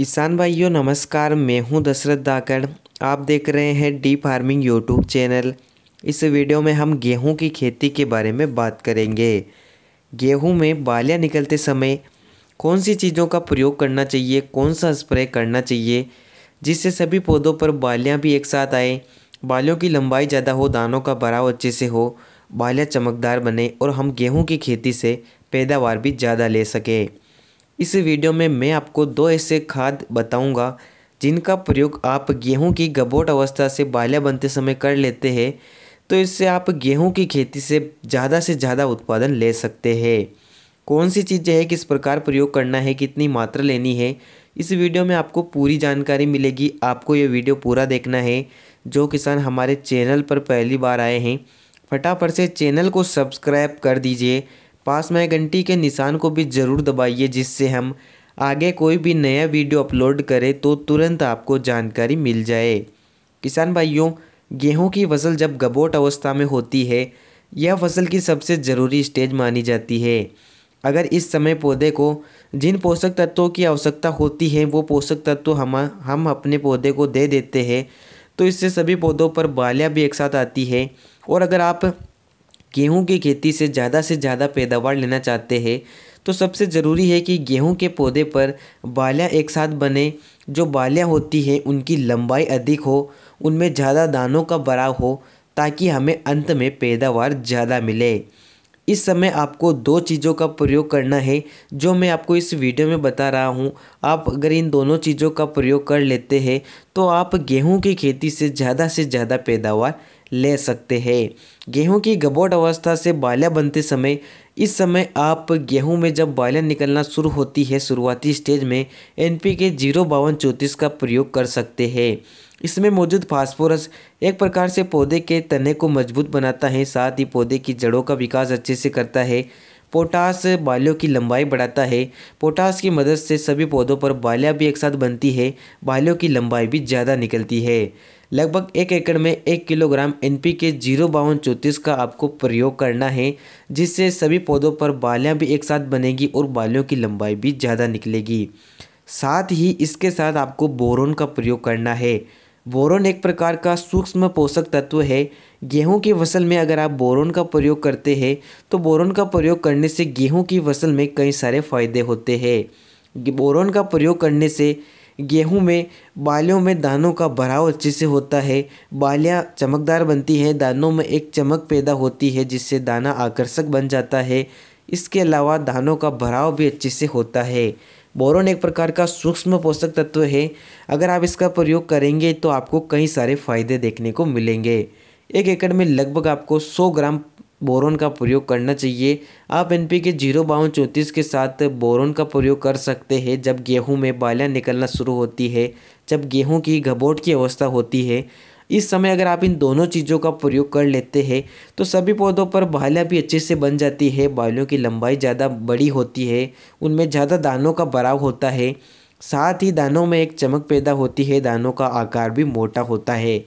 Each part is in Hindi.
किसान भाइयों नमस्कार मैं हूं दशरथ दाकड़ आप देख रहे हैं डी फार्मिंग यूट्यूब चैनल इस वीडियो में हम गेहूं की खेती के बारे में बात करेंगे गेहूं में बालियां निकलते समय कौन सी चीज़ों का प्रयोग करना चाहिए कौन सा स्प्रे करना चाहिए जिससे सभी पौधों पर बालियां भी एक साथ आए बालियों की लंबाई ज़्यादा हो दानों का भराव अच्छे से हो बालियाँ चमकदार बने और हम गेहूँ की खेती से पैदावार भी ज़्यादा ले सकें इस वीडियो में मैं आपको दो ऐसे खाद बताऊंगा जिनका प्रयोग आप गेहूं की गबोट अवस्था से बालियाँ बनते समय कर लेते हैं तो इससे आप गेहूं की खेती से ज़्यादा से ज़्यादा उत्पादन ले सकते हैं कौन सी चीज़ें हैं किस प्रकार प्रयोग करना है कितनी मात्रा लेनी है इस वीडियो में आपको पूरी जानकारी मिलेगी आपको ये वीडियो पूरा देखना है जो किसान हमारे चैनल पर पहली बार आए हैं फटाफट से चैनल को सब्सक्राइब कर दीजिए पास में घंटी के निशान को भी ज़रूर दबाइए जिससे हम आगे कोई भी नया वीडियो अपलोड करें तो तुरंत आपको जानकारी मिल जाए किसान भाइयों गेहूं की फसल जब गबोट अवस्था में होती है यह फसल की सबसे ज़रूरी स्टेज मानी जाती है अगर इस समय पौधे को जिन पोषक तत्वों की आवश्यकता होती है वो पोषक तत्व हम हम अपने पौधे को दे देते हैं तो इससे सभी पौधों पर बालियाँ भी एक साथ आती है और अगर आप गेहूं की खेती से ज़्यादा से ज़्यादा पैदावार लेना चाहते हैं तो सबसे ज़रूरी है कि गेहूं के पौधे पर बालियाँ एक साथ बने जो बालियाँ होती हैं उनकी लंबाई अधिक हो उनमें ज़्यादा दानों का बराव हो ताकि हमें अंत में पैदावार ज़्यादा मिले इस समय आपको दो चीज़ों का प्रयोग करना है जो मैं आपको इस वीडियो में बता रहा हूँ आप अगर इन दोनों चीज़ों का प्रयोग कर लेते हैं तो आप गेहूं की खेती से ज़्यादा से ज़्यादा पैदावार ले सकते हैं गेहूं की गबोट अवस्था से बालियाँ बनते समय इस समय आप गेहूं में जब बालियाँ निकलना शुरू होती है शुरुआती स्टेज में एन पी के जीरो बावन चौंतीस का प्रयोग कर सकते हैं इसमें मौजूद फास्फोरस एक प्रकार से पौधे के तने को मजबूत बनाता है साथ ही पौधे की जड़ों का विकास अच्छे से करता है पोटास बालियों की लंबाई बढ़ाता है पोटास की मदद से सभी पौधों पर बालियाँ भी एक साथ बनती है बालियों की लंबाई भी ज़्यादा निकलती है लगभग एक एकड़ में एक kilogram N P K zero बावन चौंतीस का आपको प्रयोग करना है जिससे सभी पौधों पर बालियाँ भी एक साथ बनेगी और बालियों की लंबाई भी ज़्यादा निकलेगी साथ ही इसके साथ आपको बोरोन का प्रयोग करना है बोरोन एक प्रकार का सूक्ष्म पोषक तत्व है गेहूं की फसल में अगर आप बोरोन का प्रयोग करते हैं तो बोरोन का प्रयोग करने से गेहूं की फसल में कई सारे फायदे होते हैं बोरोन का प्रयोग करने से गेहूं में बालियों में दानों का भराव अच्छे से होता है बालियाँ चमकदार बनती हैं दानों में एक चमक पैदा होती है जिससे दाना आकर्षक बन जाता है इसके अलावा दानों का भराव भी अच्छे से होता है बोरोन एक प्रकार का सूक्ष्म पोषक तत्व है अगर आप इसका प्रयोग करेंगे तो आपको कई सारे फायदे देखने को मिलेंगे एक एकड़ में लगभग आपको 100 ग्राम बोरोन का प्रयोग करना चाहिए आप एन पी के जीरो बावन चौंतीस के साथ बोरोन का प्रयोग कर सकते हैं जब गेहूं में बालियाँ निकलना शुरू होती है जब गेहूं की घबोट की अवस्था होती है इस समय अगर आप इन दोनों चीज़ों का प्रयोग कर लेते हैं तो सभी पौधों पर बालियाँ भी अच्छे से बन जाती है बालियों की लंबाई ज़्यादा बड़ी होती है उनमें ज़्यादा दानों का बराव होता है साथ ही दानों में एक चमक पैदा होती है दानों का आकार भी मोटा होता है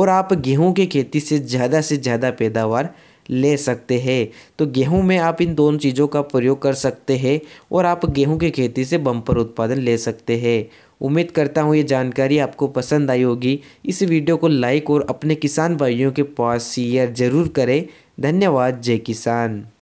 और आप गेहूं की खेती से ज़्यादा से ज़्यादा पैदावार ले सकते हैं तो गेहूं में आप इन दोनों चीज़ों का प्रयोग कर सकते हैं और आप गेहूं की खेती से बम्पर उत्पादन ले सकते हैं उम्मीद करता हूँ ये जानकारी आपको पसंद आई होगी इस वीडियो को लाइक और अपने किसान भाइयों के पास शेयर ज़रूर करें धन्यवाद जय किसान